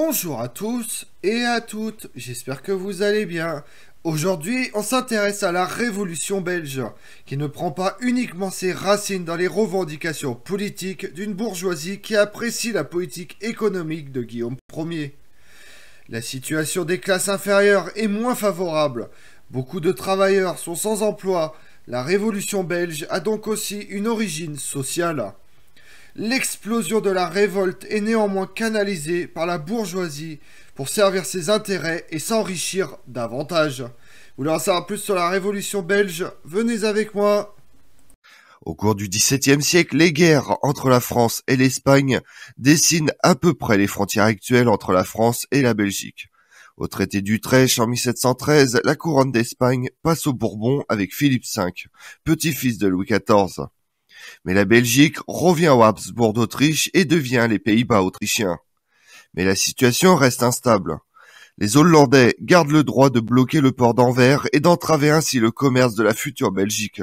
Bonjour à tous et à toutes, j'espère que vous allez bien. Aujourd'hui, on s'intéresse à la Révolution belge, qui ne prend pas uniquement ses racines dans les revendications politiques d'une bourgeoisie qui apprécie la politique économique de Guillaume Ier. La situation des classes inférieures est moins favorable, beaucoup de travailleurs sont sans emploi, la Révolution belge a donc aussi une origine sociale. L'explosion de la révolte est néanmoins canalisée par la bourgeoisie pour servir ses intérêts et s'enrichir davantage. Vous voulez en savoir plus sur la révolution belge Venez avec moi au cours du XVIIe siècle, les guerres entre la France et l'Espagne dessinent à peu près les frontières actuelles entre la France et la Belgique. Au traité d'Utrecht en 1713, la couronne d'Espagne passe aux Bourbons avec Philippe V, petit-fils de Louis XIV. Mais la Belgique revient au Habsbourg d'Autriche et devient les Pays-Bas autrichiens. Mais la situation reste instable. Les Hollandais gardent le droit de bloquer le port d'Anvers et d'entraver ainsi le commerce de la future Belgique.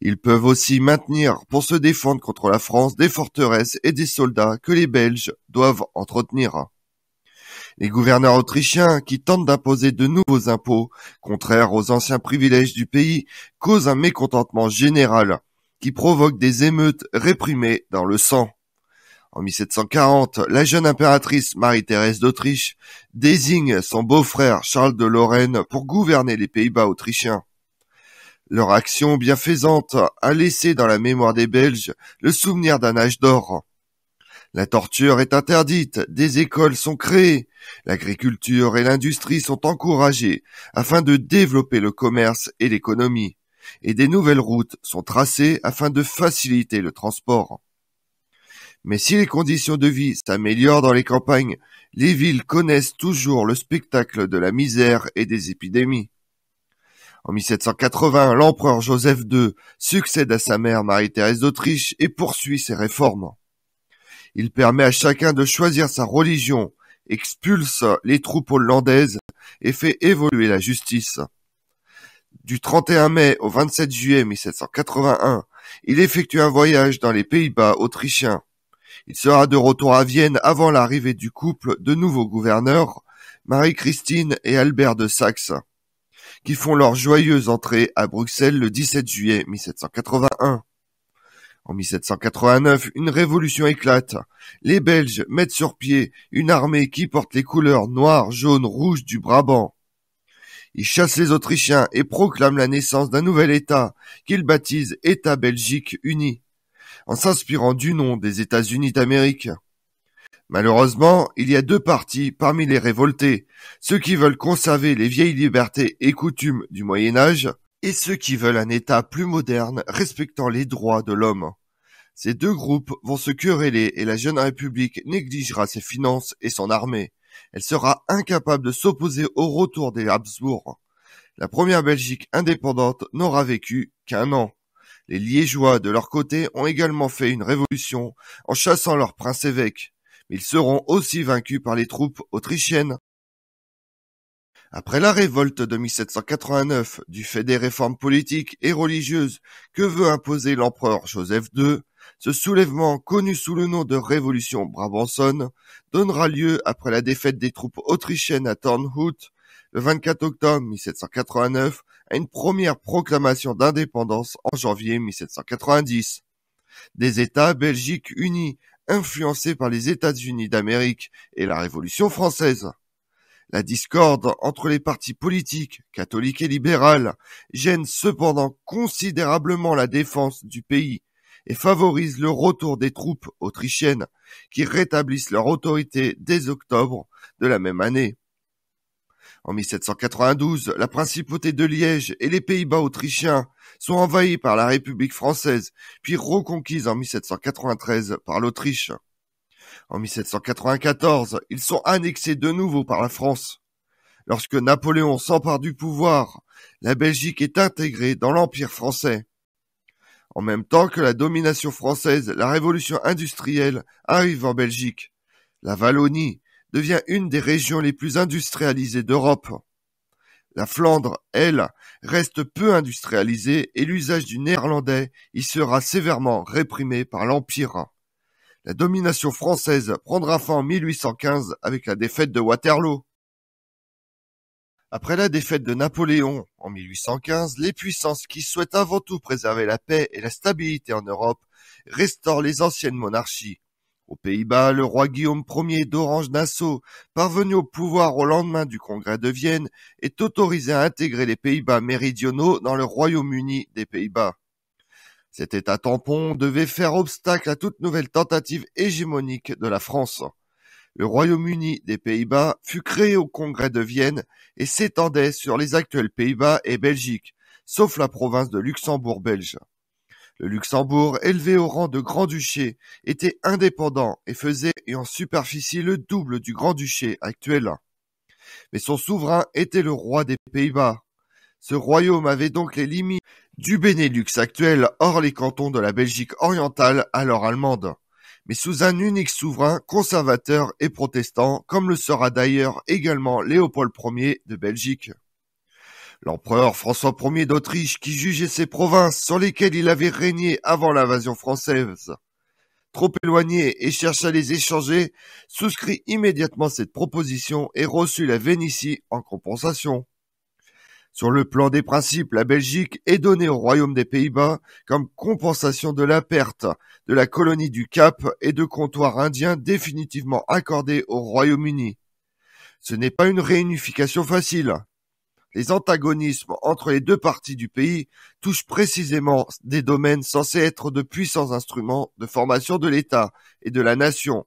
Ils peuvent aussi maintenir pour se défendre contre la France des forteresses et des soldats que les Belges doivent entretenir. Les gouverneurs autrichiens qui tentent d'imposer de nouveaux impôts, contraires aux anciens privilèges du pays, causent un mécontentement général qui provoque des émeutes réprimées dans le sang. En 1740, la jeune impératrice Marie-Thérèse d'Autriche désigne son beau-frère Charles de Lorraine pour gouverner les Pays-Bas autrichiens. Leur action bienfaisante a laissé dans la mémoire des Belges le souvenir d'un âge d'or. La torture est interdite, des écoles sont créées, l'agriculture et l'industrie sont encouragées afin de développer le commerce et l'économie et des nouvelles routes sont tracées afin de faciliter le transport. Mais si les conditions de vie s'améliorent dans les campagnes, les villes connaissent toujours le spectacle de la misère et des épidémies. En 1780, l'empereur Joseph II succède à sa mère Marie-Thérèse d'Autriche et poursuit ses réformes. Il permet à chacun de choisir sa religion, expulse les troupes hollandaises et fait évoluer la justice. Du 31 mai au 27 juillet 1781, il effectue un voyage dans les Pays-Bas autrichiens. Il sera de retour à Vienne avant l'arrivée du couple de nouveaux gouverneurs, Marie-Christine et Albert de Saxe, qui font leur joyeuse entrée à Bruxelles le 17 juillet 1781. En 1789, une révolution éclate. Les Belges mettent sur pied une armée qui porte les couleurs noire, jaune, rouge du Brabant. Il chasse les Autrichiens et proclament la naissance d'un nouvel État, qu'il baptise État Belgique Uni, en s'inspirant du nom des États-Unis d'Amérique. Malheureusement, il y a deux partis parmi les révoltés, ceux qui veulent conserver les vieilles libertés et coutumes du Moyen Âge, et ceux qui veulent un État plus moderne respectant les droits de l'homme. Ces deux groupes vont se quereller et la jeune République négligera ses finances et son armée. Elle sera incapable de s'opposer au retour des Habsbourg, la première Belgique indépendante n'aura vécu qu'un an. Les Liégeois, de leur côté, ont également fait une révolution en chassant leur prince-évêque, mais ils seront aussi vaincus par les troupes autrichiennes. Après la révolte de 1789, du fait des réformes politiques et religieuses que veut imposer l'empereur Joseph II, ce soulèvement, connu sous le nom de révolution brabançonne, donnera lieu, après la défaite des troupes autrichiennes à Tornhout le 24 octobre 1789, à une première proclamation d'indépendance en janvier 1790. Des États belgiques unis, influencés par les États-Unis d'Amérique et la Révolution française. La discorde entre les partis politiques, catholiques et libérales, gêne cependant considérablement la défense du pays et favorise le retour des troupes autrichiennes qui rétablissent leur autorité dès octobre de la même année. En 1792, la principauté de Liège et les Pays-Bas autrichiens sont envahis par la République française, puis reconquises en 1793 par l'Autriche. En 1794, ils sont annexés de nouveau par la France. Lorsque Napoléon s'empare du pouvoir, la Belgique est intégrée dans l'Empire français. En même temps que la domination française, la révolution industrielle arrive en Belgique. La Wallonie devient une des régions les plus industrialisées d'Europe. La Flandre, elle, reste peu industrialisée et l'usage du néerlandais y sera sévèrement réprimé par l'Empire. La domination française prendra fin en 1815 avec la défaite de Waterloo. Après la défaite de Napoléon en 1815, les puissances qui souhaitent avant tout préserver la paix et la stabilité en Europe restaurent les anciennes monarchies. Aux Pays-Bas, le roi Guillaume Ier d'Orange-Nassau, parvenu au pouvoir au lendemain du congrès de Vienne, est autorisé à intégrer les Pays-Bas méridionaux dans le Royaume-Uni des Pays-Bas. Cet état tampon devait faire obstacle à toute nouvelle tentative hégémonique de la France. Le Royaume-Uni des Pays-Bas fut créé au Congrès de Vienne et s'étendait sur les actuels Pays-Bas et Belgique, sauf la province de Luxembourg belge. Le Luxembourg, élevé au rang de grand-duché, était indépendant et faisait en superficie le double du grand-duché actuel. Mais son souverain était le roi des Pays-Bas. Ce royaume avait donc les limites du Benelux actuel hors les cantons de la Belgique orientale alors allemande mais sous un unique souverain conservateur et protestant, comme le sera d'ailleurs également Léopold Ier de Belgique. L'empereur François Ier d'Autriche qui jugeait ces provinces sur lesquelles il avait régné avant l'invasion française trop éloignées et cherche à les échanger, souscrit immédiatement cette proposition et reçut la Vénitie en compensation. Sur le plan des principes, la Belgique est donnée au Royaume des Pays-Bas comme compensation de la perte de la colonie du Cap et de comptoirs indiens définitivement accordés au Royaume-Uni. Ce n'est pas une réunification facile. Les antagonismes entre les deux parties du pays touchent précisément des domaines censés être de puissants instruments de formation de l'État et de la nation.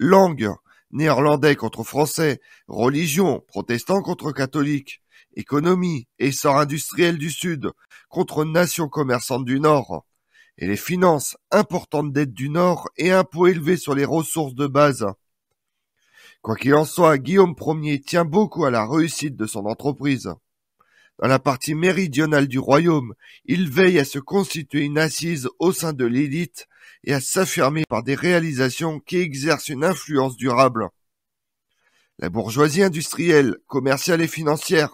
Langue, néerlandais contre français, religion, protestant contre catholique, économie, essor industriel du Sud, contre nations commerçantes du Nord, et les finances, importantes d'aide du Nord et impôts élevés sur les ressources de base. Quoi qu'il en soit, Guillaume Ier tient beaucoup à la réussite de son entreprise. Dans la partie méridionale du royaume, il veille à se constituer une assise au sein de l'élite et à s'affirmer par des réalisations qui exercent une influence durable. La bourgeoisie industrielle, commerciale et financière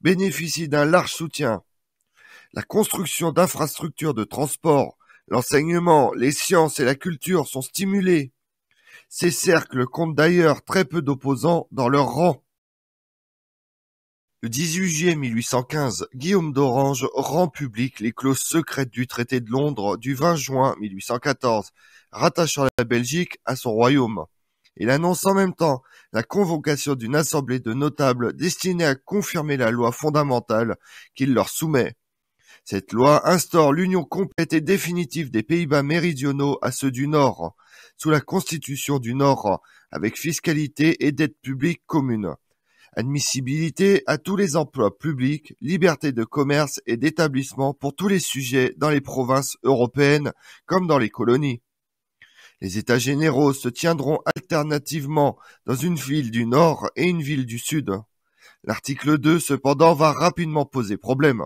bénéficie d'un large soutien. La construction d'infrastructures de transport, l'enseignement, les sciences et la culture sont stimulés. Ces cercles comptent d'ailleurs très peu d'opposants dans leur rang. Le 18 juillet 1815, Guillaume d'Orange rend public les clauses secrètes du traité de Londres du 20 juin 1814, rattachant la Belgique à son royaume. Il annonce en même temps la convocation d'une assemblée de notables destinée à confirmer la loi fondamentale qu'il leur soumet. Cette loi instaure l'union complète et définitive des Pays-Bas méridionaux à ceux du Nord, sous la Constitution du Nord, avec fiscalité et dette publique commune. Admissibilité à tous les emplois publics, liberté de commerce et d'établissement pour tous les sujets dans les provinces européennes comme dans les colonies. Les États généraux se tiendront alternativement dans une ville du Nord et une ville du Sud. L'article 2, cependant va rapidement poser problème.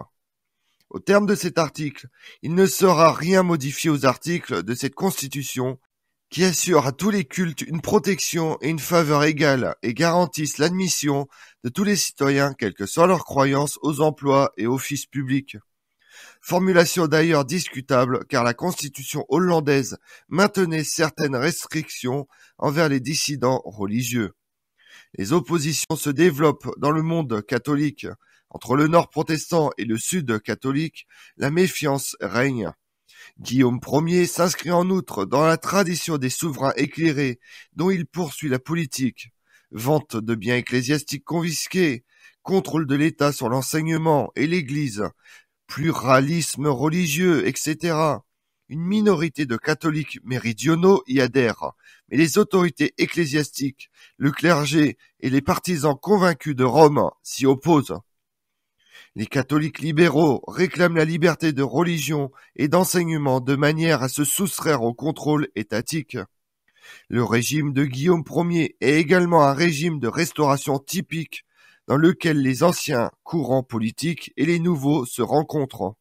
Au terme de cet article, il ne sera rien modifié aux articles de cette Constitution qui assurent à tous les cultes une protection et une faveur égale et garantissent l'admission de tous les citoyens, quelles que soient leurs croyances, aux emplois et offices publics. Formulation d'ailleurs discutable car la constitution hollandaise maintenait certaines restrictions envers les dissidents religieux. Les oppositions se développent dans le monde catholique. Entre le nord protestant et le sud catholique, la méfiance règne. Guillaume Ier s'inscrit en outre dans la tradition des souverains éclairés dont il poursuit la politique. Vente de biens ecclésiastiques confisqués, contrôle de l'État sur l'enseignement et l'Église, pluralisme religieux, etc. Une minorité de catholiques méridionaux y adhèrent, mais les autorités ecclésiastiques, le clergé et les partisans convaincus de Rome s'y opposent. Les catholiques libéraux réclament la liberté de religion et d'enseignement de manière à se soustraire au contrôle étatique. Le régime de Guillaume Ier est également un régime de restauration typique dans lequel les anciens courants politiques et les nouveaux se rencontrent.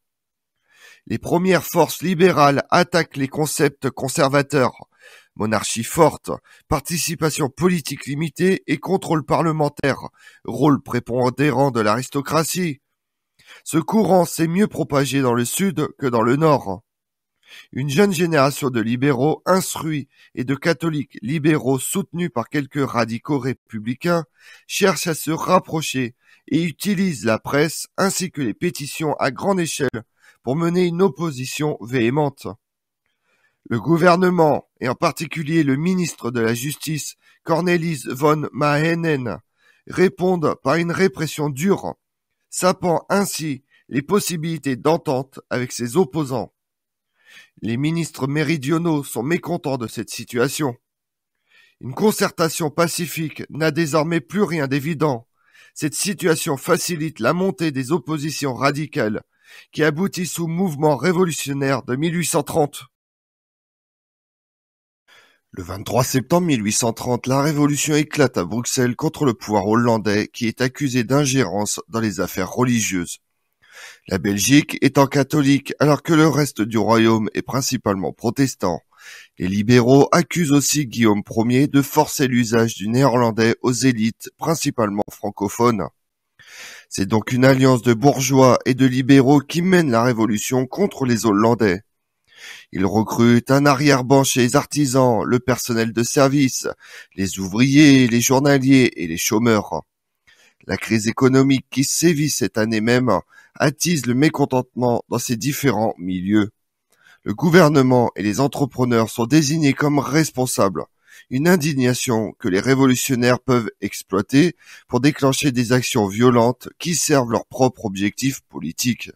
Les premières forces libérales attaquent les concepts conservateurs, monarchie forte, participation politique limitée et contrôle parlementaire, rôle prépondérant de l'aristocratie. Ce courant s'est mieux propagé dans le sud que dans le nord. Une jeune génération de libéraux instruits et de catholiques libéraux soutenus par quelques radicaux républicains cherche à se rapprocher et utilise la presse ainsi que les pétitions à grande échelle pour mener une opposition véhémente. Le gouvernement, et en particulier le ministre de la Justice, Cornelis von Mahenen, répondent par une répression dure, sapant ainsi les possibilités d'entente avec ses opposants. Les ministres méridionaux sont mécontents de cette situation. Une concertation pacifique n'a désormais plus rien d'évident. Cette situation facilite la montée des oppositions radicales qui aboutissent au mouvement révolutionnaire de 1830. Le 23 septembre 1830, la révolution éclate à Bruxelles contre le pouvoir hollandais qui est accusé d'ingérence dans les affaires religieuses. La Belgique étant catholique alors que le reste du royaume est principalement protestant, les libéraux accusent aussi Guillaume Ier de forcer l'usage du néerlandais aux élites principalement francophones. C'est donc une alliance de bourgeois et de libéraux qui mène la révolution contre les Hollandais. Ils recrutent un arrière-ban chez les artisans, le personnel de service, les ouvriers, les journaliers et les chômeurs. La crise économique qui sévit cette année même attise le mécontentement dans ces différents milieux. Le gouvernement et les entrepreneurs sont désignés comme responsables, une indignation que les révolutionnaires peuvent exploiter pour déclencher des actions violentes qui servent leur propre objectif politique,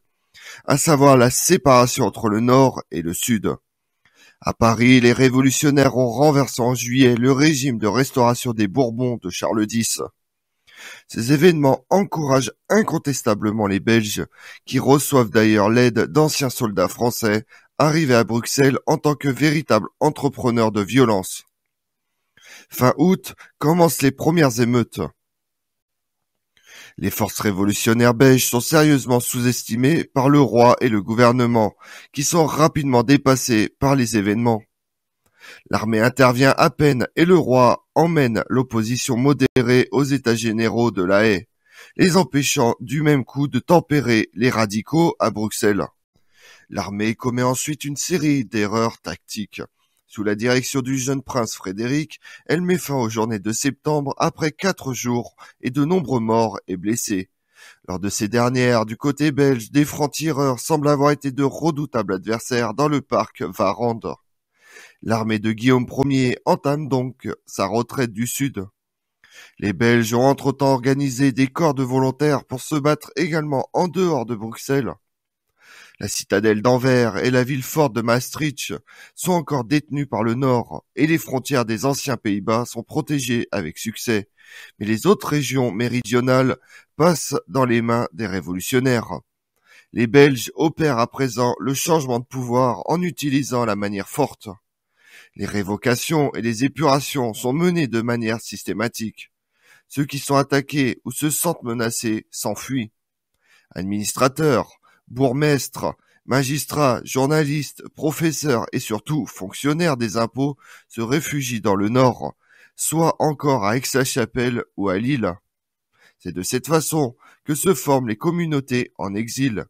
à savoir la séparation entre le Nord et le Sud. À Paris, les révolutionnaires ont renversé en juillet le régime de restauration des Bourbons de Charles X. Ces événements encouragent incontestablement les Belges, qui reçoivent d'ailleurs l'aide d'anciens soldats français arrivés à Bruxelles en tant que véritables entrepreneurs de violence. Fin août commencent les premières émeutes. Les forces révolutionnaires belges sont sérieusement sous-estimées par le roi et le gouvernement, qui sont rapidement dépassés par les événements. L'armée intervient à peine et le roi emmène l'opposition modérée aux États généraux de La haie, les empêchant du même coup de tempérer les radicaux à Bruxelles. L'armée commet ensuite une série d'erreurs tactiques. Sous la direction du jeune prince Frédéric, elle met fin aux journées de septembre après quatre jours et de nombreux morts et blessés. Lors de ces dernières, du côté belge, des francs-tireurs semblent avoir été de redoutables adversaires dans le parc Varande. L'armée de Guillaume Ier entame donc sa retraite du sud. Les Belges ont entre-temps organisé des corps de volontaires pour se battre également en dehors de Bruxelles. La citadelle d'Anvers et la ville forte de Maastricht sont encore détenues par le Nord et les frontières des anciens Pays-Bas sont protégées avec succès. Mais les autres régions méridionales passent dans les mains des révolutionnaires. Les Belges opèrent à présent le changement de pouvoir en utilisant la manière forte. Les révocations et les épurations sont menées de manière systématique. Ceux qui sont attaqués ou se sentent menacés s'enfuient. Administrateurs, bourgmestres, magistrats, journalistes, professeurs et surtout fonctionnaires des impôts se réfugient dans le Nord, soit encore à Aix-la-Chapelle ou à Lille. C'est de cette façon que se forment les communautés en exil,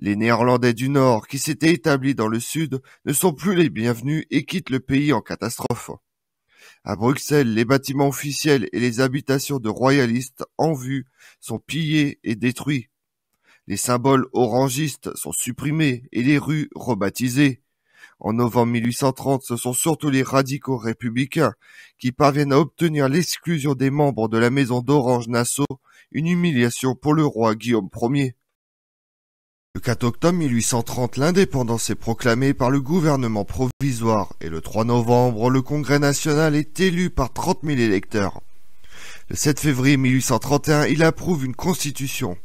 les Néerlandais du Nord qui s'étaient établis dans le Sud ne sont plus les bienvenus et quittent le pays en catastrophe. À Bruxelles, les bâtiments officiels et les habitations de royalistes en vue sont pillés et détruits. Les symboles orangistes sont supprimés et les rues rebaptisées. En novembre 1830, ce sont surtout les radicaux républicains qui parviennent à obtenir l'exclusion des membres de la maison d'Orange-Nassau, une humiliation pour le roi Guillaume Ier. Le 4 octobre 1830, l'indépendance est proclamée par le gouvernement provisoire et le 3 novembre, le Congrès national est élu par 30 000 électeurs. Le 7 février 1831, il approuve une constitution.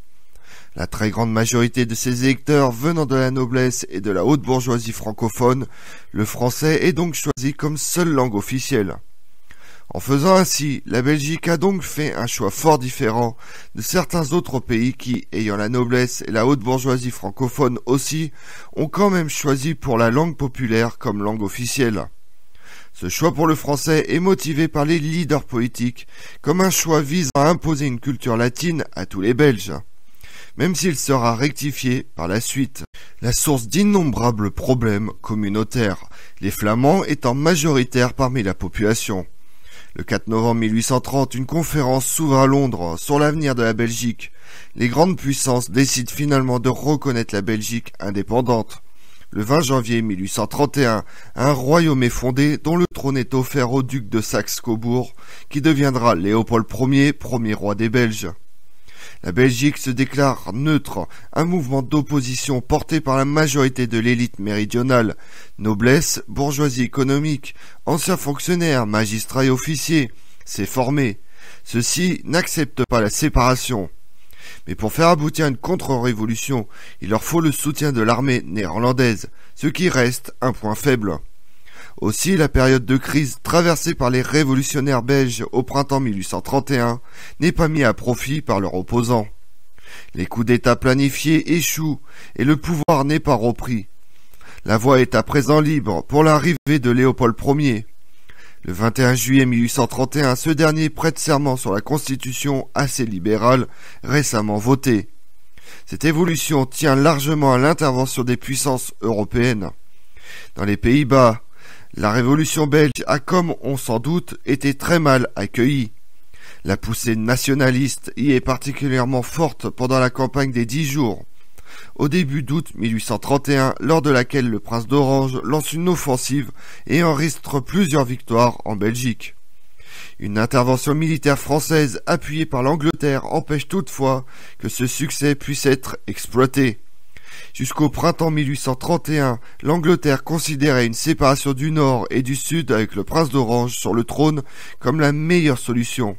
La très grande majorité de ces électeurs venant de la noblesse et de la haute bourgeoisie francophone, le français est donc choisi comme seule langue officielle. En faisant ainsi, la Belgique a donc fait un choix fort différent de certains autres pays qui, ayant la noblesse et la haute bourgeoisie francophone aussi, ont quand même choisi pour la langue populaire comme langue officielle. Ce choix pour le français est motivé par les leaders politiques comme un choix visant à imposer une culture latine à tous les Belges, même s'il sera rectifié par la suite. La source d'innombrables problèmes communautaires, les Flamands étant majoritaires parmi la population. Le 4 novembre 1830, une conférence s'ouvre à Londres sur l'avenir de la Belgique. Les grandes puissances décident finalement de reconnaître la Belgique indépendante. Le 20 janvier 1831, un royaume est fondé dont le trône est offert au duc de Saxe-Cobourg, qui deviendra Léopold Ier, premier roi des Belges. La Belgique se déclare neutre, un mouvement d'opposition porté par la majorité de l'élite méridionale, noblesse, bourgeoisie économique, anciens fonctionnaires, magistrats et officiers, s'est formé. Ceux-ci n'acceptent pas la séparation. Mais pour faire aboutir une contre-révolution, il leur faut le soutien de l'armée néerlandaise, ce qui reste un point faible. Aussi, la période de crise traversée par les révolutionnaires belges au printemps 1831 n'est pas mise à profit par leurs opposants. Les coups d'État planifiés échouent et le pouvoir n'est pas repris. La voie est à présent libre pour l'arrivée de Léopold Ier. Le 21 juillet 1831, ce dernier prête serment sur la constitution assez libérale récemment votée. Cette évolution tient largement à l'intervention des puissances européennes. Dans les Pays-Bas, la révolution belge a, comme on s'en doute, été très mal accueillie. La poussée nationaliste y est particulièrement forte pendant la campagne des Dix Jours. Au début d'août 1831, lors de laquelle le prince d'Orange lance une offensive et enregistre plusieurs victoires en Belgique. Une intervention militaire française appuyée par l'Angleterre empêche toutefois que ce succès puisse être exploité. Jusqu'au printemps 1831, l'Angleterre considérait une séparation du Nord et du Sud avec le prince d'Orange sur le trône comme la meilleure solution.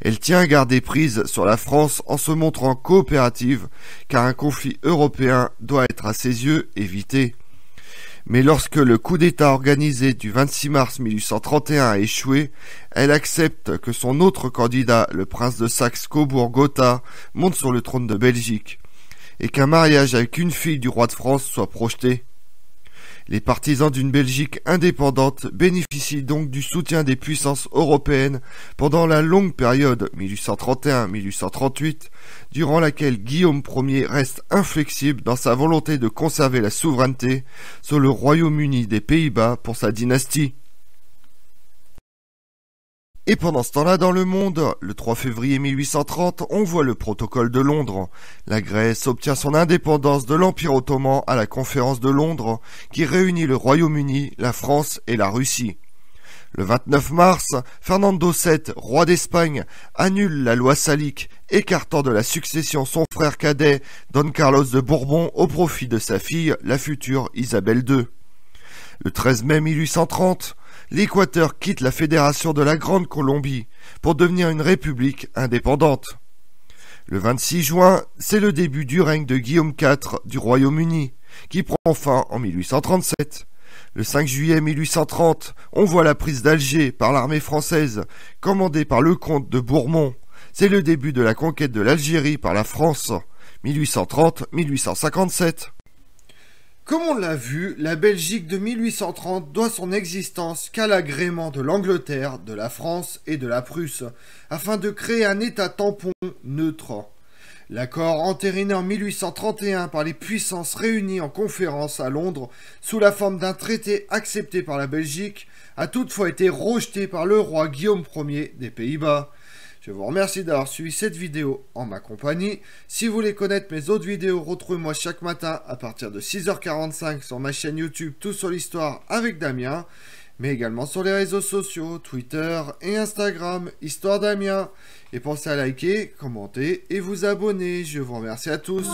Elle tient à garder prise sur la France en se montrant coopérative, car un conflit européen doit être à ses yeux évité. Mais lorsque le coup d'État organisé du 26 mars 1831 a échoué, elle accepte que son autre candidat, le prince de Saxe-Cobourg-Gotha, monte sur le trône de Belgique et qu'un mariage avec une fille du roi de France soit projeté. Les partisans d'une Belgique indépendante bénéficient donc du soutien des puissances européennes pendant la longue période 1831-1838, durant laquelle Guillaume Ier reste inflexible dans sa volonté de conserver la souveraineté sur le Royaume-Uni des Pays-Bas pour sa dynastie. Et pendant ce temps-là, dans le monde, le 3 février 1830, on voit le protocole de Londres. La Grèce obtient son indépendance de l'Empire ottoman à la conférence de Londres, qui réunit le Royaume-Uni, la France et la Russie. Le 29 mars, Fernando VII, roi d'Espagne, annule la loi salique, écartant de la succession son frère cadet, Don Carlos de Bourbon, au profit de sa fille, la future Isabelle II. Le 13 mai 1830, l'Équateur quitte la Fédération de la Grande Colombie pour devenir une république indépendante. Le 26 juin, c'est le début du règne de Guillaume IV du Royaume-Uni, qui prend fin en 1837. Le 5 juillet 1830, on voit la prise d'Alger par l'armée française, commandée par le comte de Bourmont. C'est le début de la conquête de l'Algérie par la France, 1830-1857. Comme on l'a vu, la Belgique de 1830 doit son existence qu'à l'agrément de l'Angleterre, de la France et de la Prusse, afin de créer un État tampon neutre. L'accord entériné en 1831 par les puissances réunies en conférence à Londres sous la forme d'un traité accepté par la Belgique a toutefois été rejeté par le roi Guillaume Ier des Pays-Bas, je vous remercie d'avoir suivi cette vidéo en ma compagnie. Si vous voulez connaître mes autres vidéos, retrouvez-moi chaque matin à partir de 6h45 sur ma chaîne YouTube Tout sur l'Histoire avec Damien, mais également sur les réseaux sociaux, Twitter et Instagram, Histoire Damien. Et pensez à liker, commenter et vous abonner. Je vous remercie à tous.